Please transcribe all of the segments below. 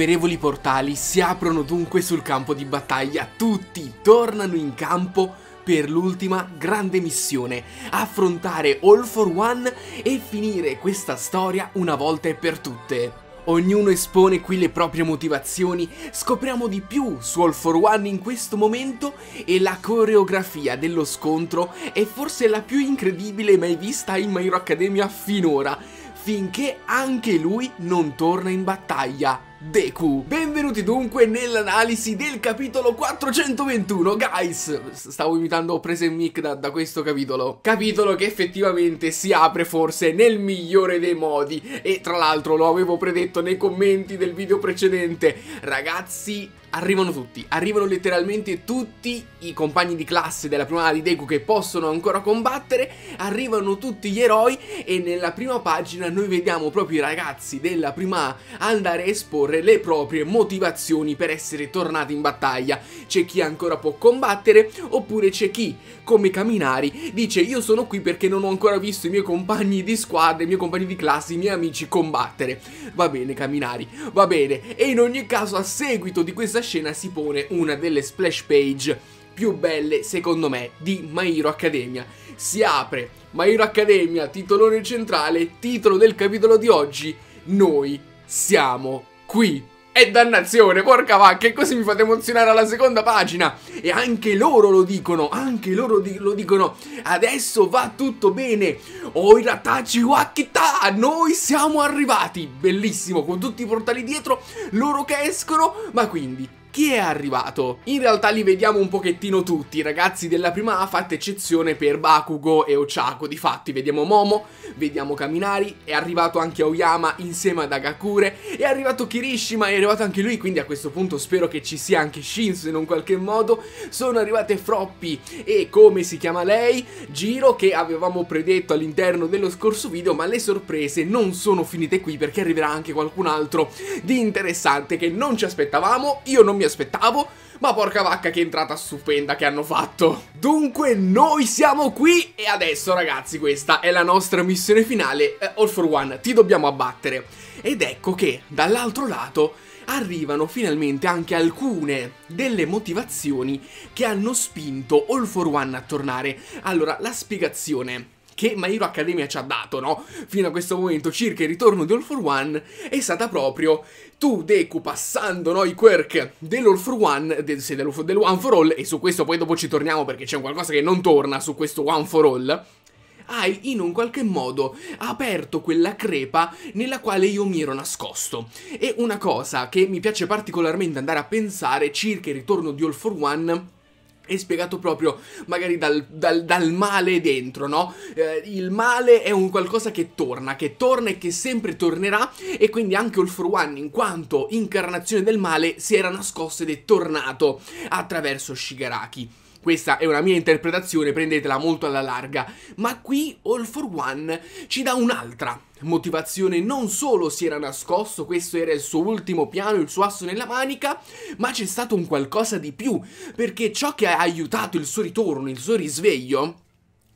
innumerevoli portali si aprono dunque sul campo di battaglia, tutti tornano in campo per l'ultima grande missione, affrontare All for One e finire questa storia una volta e per tutte. Ognuno espone qui le proprie motivazioni, scopriamo di più su All for One in questo momento e la coreografia dello scontro è forse la più incredibile mai vista in My Hero Academia finora, finché anche lui non torna in battaglia. Deku. Benvenuti dunque nell'analisi del capitolo 421, guys! Stavo imitando prese mic da, da, questo capitolo. Capitolo che effettivamente si apre forse nel migliore dei modi e tra l'altro lo avevo predetto nei commenti del video precedente. Ragazzi, arrivano tutti, arrivano letteralmente tutti i compagni di classe della prima di Deku che possono ancora combattere, arrivano tutti gli eroi e nella prima pagina noi vediamo proprio i ragazzi della prima andare a esporre le proprie motivazioni per essere tornati in battaglia. C'è chi ancora può combattere oppure c'è chi, come Caminari, dice io sono qui perché non ho ancora visto i miei compagni di squadra, i miei compagni di classe, i miei amici combattere. Va bene Caminari, va bene. E in ogni caso a seguito di questa questa scena si pone una delle splash page più belle secondo me di My Hero Academia. Si apre My Hero Academia, titolone centrale, titolo del capitolo di oggi, noi siamo qui. E dannazione, porca vacca, e così mi fate emozionare alla seconda pagina. E anche loro lo dicono, anche loro di lo dicono. Adesso va tutto bene. Oiratachi Wakita, noi siamo arrivati. Bellissimo, con tutti i portali dietro, loro che escono. Ma quindi, chi è arrivato? In realtà li vediamo un pochettino tutti, i ragazzi della prima A fatta eccezione per Bakugo e Ochako, di fatti vediamo Momo, vediamo Kaminari, è arrivato anche Aoyama insieme ad Agakure, è arrivato Kirishima, è arrivato anche lui, quindi a questo punto spero che ci sia anche Shinsu in un qualche modo, sono arrivate Froppi e come si chiama lei? Giro che avevamo predetto all'interno dello scorso video, ma le sorprese non sono finite qui perché arriverà anche qualcun altro di interessante che non ci aspettavamo, io non mi mi aspettavo, ma porca vacca che entrata stupenda che hanno fatto. Dunque noi siamo qui e adesso ragazzi questa è la nostra missione finale, eh, All for One, ti dobbiamo abbattere. Ed ecco che dall'altro lato arrivano finalmente anche alcune delle motivazioni che hanno spinto All for One a tornare. Allora, la spiegazione che My Hero Academia ci ha dato, no? Fino a questo momento, circa il ritorno di All For One, è stata proprio tu, Deku, passando no, i quirk dell'All For One, del, se dell'One del For All, e su questo poi dopo ci torniamo perché c'è qualcosa che non torna su questo One For All, hai in un qualche modo aperto quella crepa nella quale io mi ero nascosto. E una cosa che mi piace particolarmente andare a pensare circa il ritorno di All For One è spiegato proprio magari dal, dal, dal male dentro, no? Eh, il male è un qualcosa che torna, che torna e che sempre tornerà e quindi anche All For One in quanto incarnazione del male si era nascosto ed è tornato attraverso Shigaraki. Questa è una mia interpretazione, prendetela molto alla larga. Ma qui All for One ci dà un'altra motivazione. Non solo si era nascosto, questo era il suo ultimo piano, il suo asso nella manica, ma c'è stato un qualcosa di più. Perché ciò che ha aiutato il suo ritorno, il suo risveglio,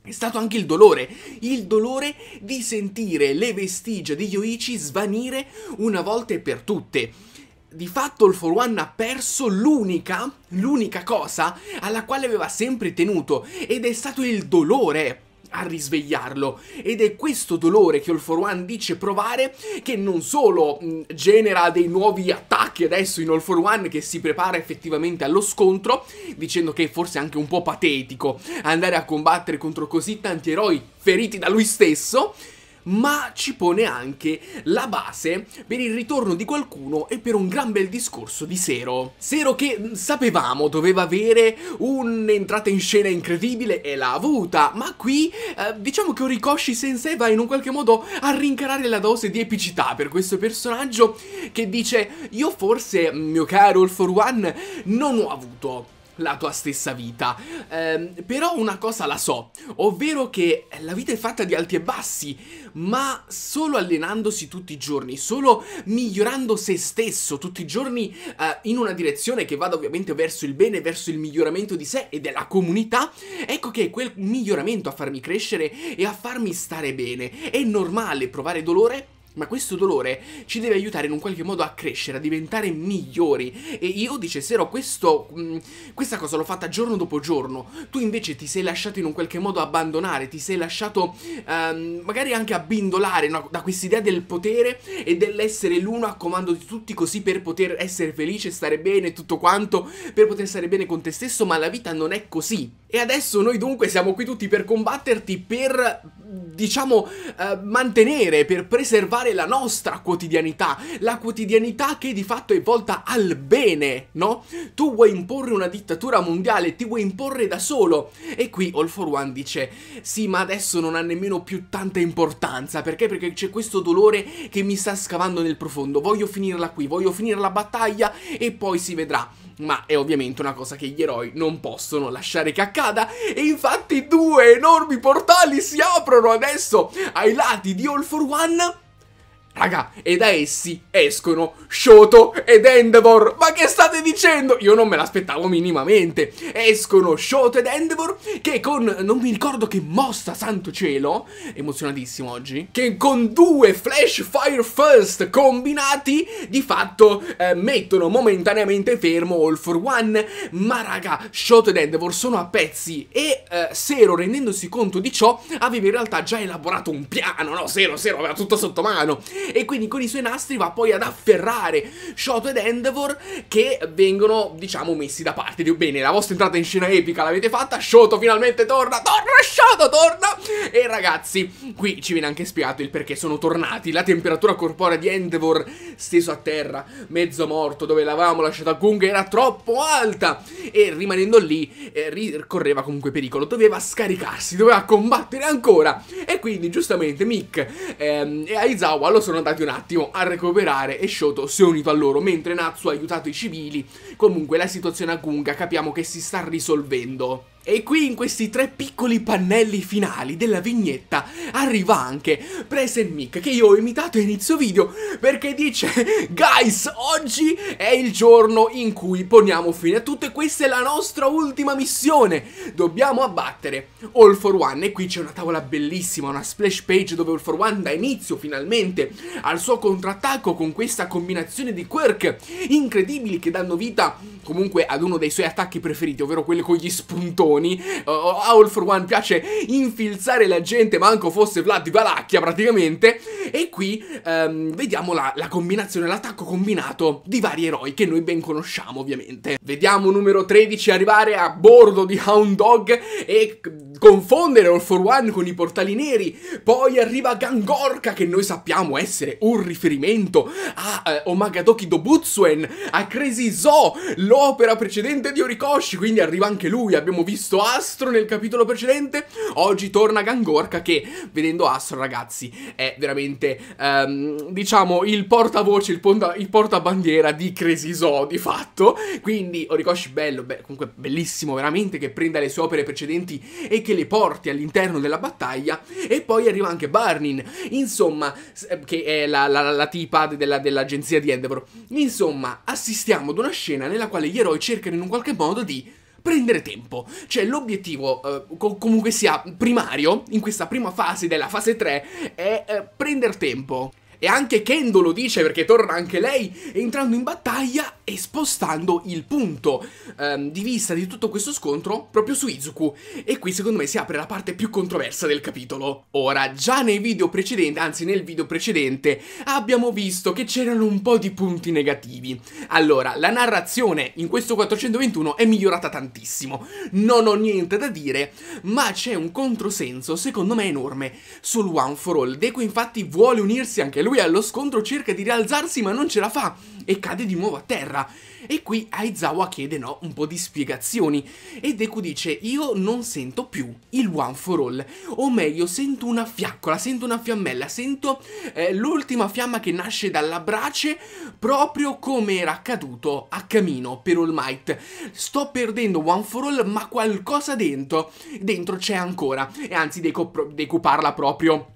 è stato anche il dolore, il dolore di sentire le vestigia di Yoichi svanire una volta e per tutte di fatto il For One ha perso l'unica, l'unica cosa alla quale aveva sempre tenuto ed è stato il dolore a risvegliarlo ed è questo dolore che All For One dice provare che non solo mh, genera dei nuovi attacchi adesso in All For One che si prepara effettivamente allo scontro dicendo che è forse anche un po' patetico andare a combattere contro così tanti eroi feriti da lui stesso ma ci pone anche la base per il ritorno di qualcuno e per un gran bel discorso di Sero. Sero che mm, sapevamo doveva avere un'entrata in scena incredibile e l'ha avuta, ma qui eh, diciamo che Orikoshi Sensei va in un qualche modo a rincarare la dose di epicità per questo personaggio che dice io forse, mm, mio caro All For One, non ho avuto la tua stessa vita. Eh, però una cosa la so, ovvero che la vita è fatta di alti e bassi, ma solo allenandosi tutti i giorni, solo migliorando se stesso tutti i giorni eh, in una direzione che vada ovviamente verso il bene, verso il miglioramento di sé e della comunità, ecco che è quel miglioramento a farmi crescere e a farmi stare bene. È normale provare dolore, ma questo dolore ci deve aiutare in un qualche modo a crescere, a diventare migliori. E io dice dicessero questo, mh, mm, questa cosa l'ho fatta giorno dopo giorno. Tu invece ti sei lasciato in un qualche modo abbandonare, ti sei lasciato ehm, magari anche abbindolare no? da quest'idea del potere e dell'essere l'uno a comando di tutti così per poter essere felice, stare bene, tutto quanto, per poter stare bene con te stesso, ma la vita non è così. E adesso noi dunque siamo qui tutti per combatterti, per diciamo eh, mantenere, per preservare cambiare la nostra quotidianità, la quotidianità che di fatto è volta al bene, no? Tu vuoi imporre una dittatura mondiale, ti vuoi imporre da solo. E qui All for One dice, sì ma adesso non ha nemmeno più tanta importanza, perché? Perché c'è questo dolore che mi sta scavando nel profondo, voglio finirla qui, voglio finire la battaglia e poi si vedrà. Ma è ovviamente una cosa che gli eroi non possono lasciare che accada e infatti due enormi portali si aprono adesso ai lati di All for One Raga, e da essi escono Shoto ed Endeavor. Ma che state dicendo? Io non me l'aspettavo minimamente. Escono Shoto ed Endeavor che con, non mi ricordo che mossa, santo cielo, emozionatissimo oggi, che con due Flash Fire First combinati di fatto eh, mettono momentaneamente fermo All for One. Ma raga, Shoto ed Endeavor sono a pezzi e eh, Sero rendendosi conto di ciò aveva in realtà già elaborato un piano, no? Sero, Sero aveva tutto sotto mano e quindi con i suoi nastri va poi ad afferrare Shoto ed Endeavor che vengono diciamo messi da parte. Dico, bene, la vostra entrata in scena epica l'avete fatta, Shoto finalmente torna, torna Shoto, torna! E ragazzi, qui ci viene anche spiegato il perché sono tornati, la temperatura corporea di Endeavor steso a terra, mezzo morto, dove l'avevamo lasciato a Gung era troppo alta e rimanendo lì eh, ricorreva comunque pericolo, doveva scaricarsi, doveva combattere ancora e quindi giustamente Mick ehm, e Aizawa lo sono sono andati un attimo a recuperare e Shoto si è unito a loro, mentre Natsu ha aiutato i civili. Comunque la situazione a Gunga capiamo che si sta risolvendo. E qui in questi tre piccoli pannelli finali della vignetta arriva anche Present Mick che io ho imitato a inizio video perché dice Guys, oggi è il giorno in cui poniamo fine a tutto e questa è la nostra ultima missione Dobbiamo abbattere All for One e qui c'è una tavola bellissima, una splash page dove All for One dà inizio finalmente al suo contrattacco con questa combinazione di quirk incredibili che danno vita comunque ad uno dei suoi attacchi preferiti ovvero quelli con gli spuntoni coglioni. Uh, eh, oh, All for One piace infilzare la gente, manco fosse Vlad di Valacchia praticamente. E qui um, vediamo la, la combinazione, l'attacco combinato di vari eroi che noi ben conosciamo ovviamente. Vediamo numero 13 arrivare a bordo di Hound Dog e confondere All for One con i portali neri. Poi arriva Gangorka che noi sappiamo essere un riferimento a uh, eh, Omagadoki Dobutsuen, a Crazy Zoo, l'opera precedente di Orikoshi, quindi arriva anche lui, abbiamo visto visto Astro nel capitolo precedente, oggi torna Gangorka che, vedendo Astro ragazzi, è veramente, um, diciamo, il portavoce, il, ponta, il portabandiera di Cresiso di fatto. Quindi Orikoshi bello, be comunque bellissimo veramente, che prenda le sue opere precedenti e che le porti all'interno della battaglia. E poi arriva anche Barnin, insomma, eh, che è la, la, la tipa della, dell'agenzia di Endeavor. Insomma, assistiamo ad una scena nella quale gli eroi cercano in un qualche modo di prendere tempo. Cioè l'obiettivo eh, co- comunque sia primario in questa prima fase della fase 3 è eh, prendere tempo. E anche Kendo lo dice perché torna anche lei entrando in battaglia e spostando il punto ehm, di vista di tutto questo scontro proprio su Izuku. E qui secondo me si apre la parte più controversa del capitolo. Ora, già nei video precedenti, anzi nel video precedente, abbiamo visto che c'erano un po' di punti negativi. Allora, la narrazione in questo 421 è migliorata tantissimo, non ho niente da dire, ma c'è un controsenso secondo me enorme sul One for All. Deku infatti vuole unirsi anche lui allo scontro, cerca di rialzarsi ma non ce la fa e cade di nuovo a terra terra. E qui Aizawa chiede no, un po' di spiegazioni e Deku dice io non sento più il One for All, o meglio sento una fiaccola, sento una fiammella, sento eh, l'ultima fiamma che nasce dalla brace proprio come era accaduto a Camino per All Might. Sto perdendo One for All ma qualcosa dentro, dentro c'è ancora e anzi Deku, Deku parla proprio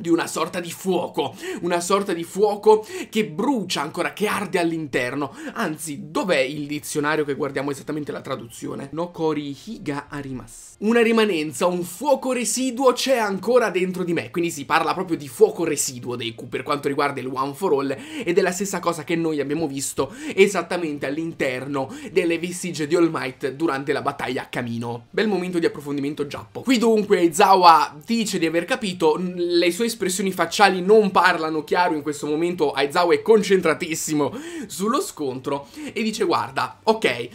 di una sorta di fuoco, una sorta di fuoco che brucia ancora, che arde all'interno. Anzi, dov'è il dizionario che guardiamo esattamente la traduzione? No kori higa arimasu. Una rimanenza, un fuoco residuo c'è ancora dentro di me, quindi si parla proprio di fuoco residuo dei Q per quanto riguarda il One for All ed è la stessa cosa che noi abbiamo visto esattamente all'interno delle vestigie di All Might durante la battaglia a Camino. Bel momento di approfondimento giappo. Qui dunque Zawa dice di aver capito le sue sue espressioni facciali non parlano chiaro in questo momento, Aizawa è concentratissimo sullo scontro e dice guarda, ok,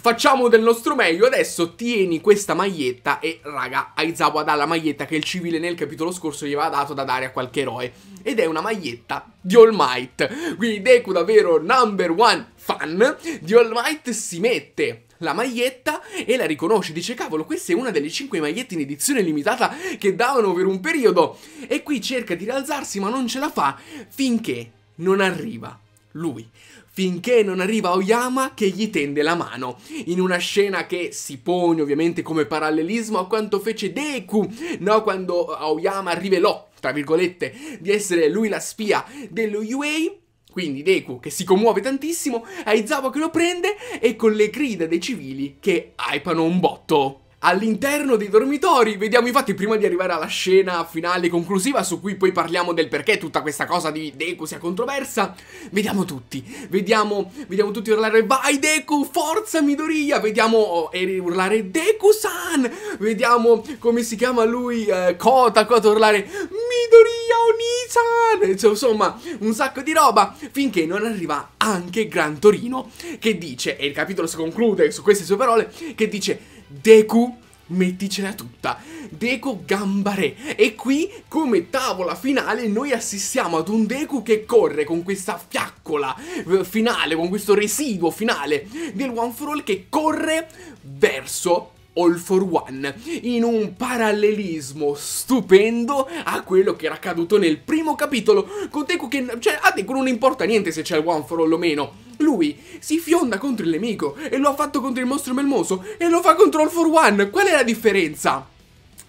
facciamo del nostro meglio, adesso tieni questa maglietta e raga, Aizawa dà la maglietta che il civile nel capitolo scorso gli aveva dato da dare a qualche eroe ed è una maglietta di All Might, quindi Deku davvero number one fan di All Might si mette la maglietta e la riconosce. Dice, cavolo, questa è una delle 5 magliette in edizione limitata che davano per un periodo. E qui cerca di rialzarsi, ma non ce la fa finché non arriva lui finché non arriva Oyama che gli tende la mano, in una scena che si pone ovviamente come parallelismo a quanto fece Deku, no? quando Oyama rivelò, tra virgolette, di essere lui la spia dello UA quindi Deku che si commuove tantissimo, Aizawa che lo prende e con le grida dei civili che hypano un botto all'interno dei dormitori. Vediamo infatti prima di arrivare alla scena finale conclusiva su cui poi parliamo del perché tutta questa cosa di Deku sia controversa. Vediamo tutti, vediamo, vediamo tutti urlare vai Deku, forza Midoriya, vediamo oh, Eri urlare Deku-san, vediamo come si chiama lui, eh, Kota, Kota urlare Midoriya oni cioè, insomma un sacco di roba finché non arriva anche Gran Torino che dice, e il capitolo si conclude su queste sue parole, che dice Deku metticela tutta. Deku gambare. E qui, come tavola finale, noi assistiamo ad un Deku che corre con questa fiaccola eh, finale, con questo residuo finale del One for All che corre verso All for One in un parallelismo stupendo a quello che era accaduto nel primo capitolo con Deku che cioè a Deku non importa niente se c'è il One for All o meno lui si fionda contro il nemico e lo ha fatto contro il mostro melmoso e lo fa contro All for One. Qual è la differenza?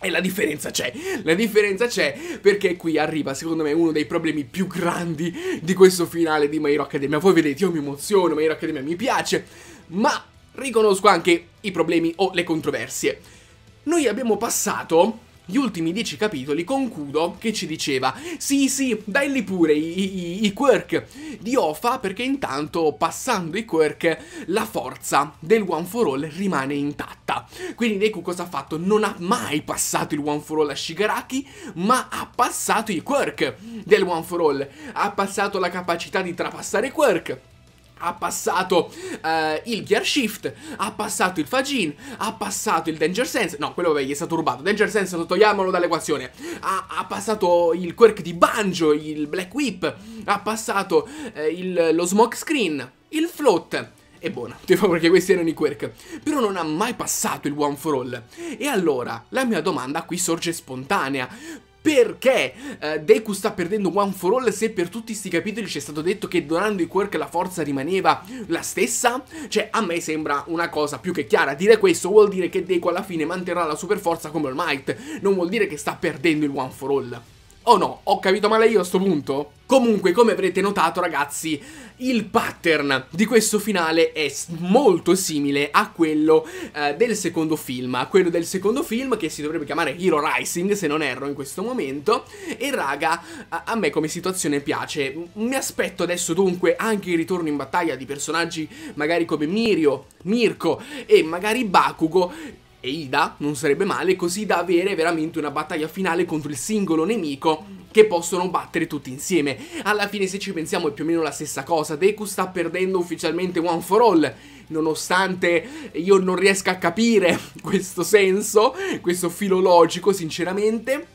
E la differenza c'è, la differenza c'è perché qui arriva secondo me uno dei problemi più grandi di questo finale di My Hero Academia. Voi vedete, io mi emoziono, My Hero Academia mi piace, ma riconosco anche i problemi o le controversie. Noi abbiamo passato gli ultimi dieci capitoli con Kudo che ci diceva sì sì belli pure i, i, i quirk di Ofa perché intanto passando i quirk la forza del One for All rimane intatta. Quindi Deku cosa ha fatto? Non ha mai passato il One for All a Shigaraki ma ha passato i quirk del One for All, ha passato la capacità di trapassare quirk ha passato uh, il Gear Shift, ha passato il Fagin, ha passato il Danger Sense, no, quello vabbè, gli è stato rubato, Danger Sense lo togliamolo dall'equazione, ha, ha, passato il Quirk di Banjo, il Black Whip, ha passato uh, il, lo Smoke Screen, il Float, è buona, tipo perché questi erano i quirk, però non ha mai passato il one for all. E allora la mia domanda qui sorge spontanea, perché eh, Deku sta perdendo One For All se per tutti questi capitoli ci è stato detto che donando i quirk la forza rimaneva la stessa? Cioè a me sembra una cosa più che chiara, dire questo vuol dire che Deku alla fine manterrà la super forza come All Might, non vuol dire che sta perdendo il One For All o oh no? Ho capito male io a sto punto? Comunque, come avrete notato, ragazzi, il pattern di questo finale è molto simile a quello eh, del secondo film, a quello del secondo film che si dovrebbe chiamare Hero Rising, se non erro in questo momento, e raga, a, a me come situazione piace. Mi aspetto adesso dunque anche il ritorno in battaglia di personaggi magari come Mirio, Mirko e magari Bakugo e Ida non sarebbe male così da avere veramente una battaglia finale contro il singolo nemico che possono battere tutti insieme. Alla fine se ci pensiamo è più o meno la stessa cosa, Deku sta perdendo ufficialmente One for All, nonostante io non riesca a capire questo senso, questo filologico sinceramente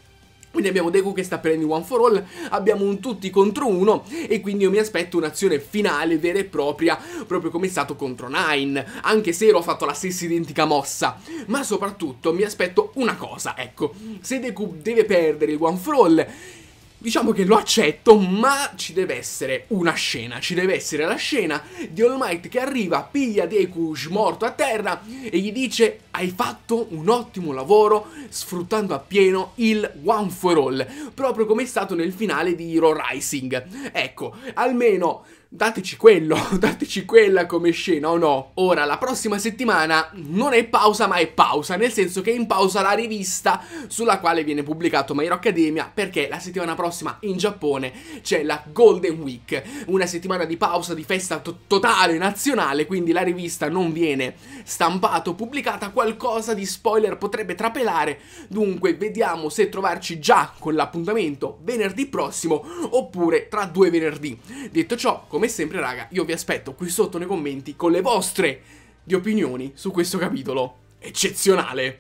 quindi abbiamo Deku che sta prendendo one for all, abbiamo un tutti contro uno e quindi io mi aspetto un'azione finale vera e propria, proprio come è stato contro Nine, anche se ero fatto la stessa identica mossa, ma soprattutto mi aspetto una cosa, ecco, se Deku deve perdere il one for all diciamo che lo accetto, ma ci deve essere una scena, ci deve essere la scena di All Might che arriva, piglia Deku morto a terra e gli dice hai fatto un ottimo lavoro sfruttando appieno il One for All, proprio come è stato nel finale di Hero Rising. Ecco, almeno dateci quello, dateci quella come scena o no. Ora, la prossima settimana non è pausa ma è pausa, nel senso che è in pausa la rivista sulla quale viene pubblicato My Hero Academia, perché la settimana prossima in Giappone c'è la Golden Week, una settimana di pausa, di festa to totale nazionale, quindi la rivista non viene stampata o pubblicata, qualcosa di spoiler potrebbe trapelare, dunque vediamo se trovarci già con l'appuntamento venerdì prossimo oppure tra due venerdì. Detto ciò, come come sempre raga io vi aspetto qui sotto nei commenti con le vostre di opinioni su questo capitolo eccezionale.